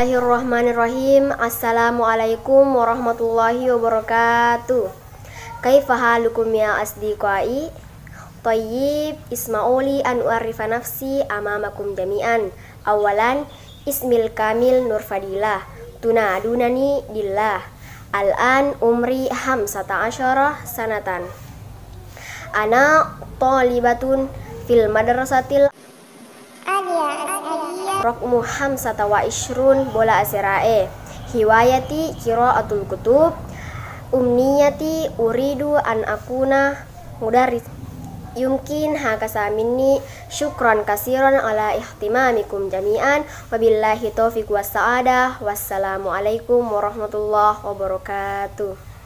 Bismillahirrahmanirrahim Assalamualaikum warahmatullahi wabarakatuh Kaifahalukum ya asdiqai Tayyib isma'uli an uarifa nafsi amamakum jami'an Awalan ismil kamil nurfadilah Tuna dunani dillah Al-an umri sata asyarah sanatan Ana tolibatun fil madrasatil Rokmu hamsata Satawa ishrun bola asirae Hiwayati kiro atul kutub Umniyati uridu an akuna mudaris Yumkin hakasa minni syukron kasiron ala ikhtimamikum jami'an Wabillahi taufiq wassa'adah Wassalamualaikum warahmatullahi wabarakatuh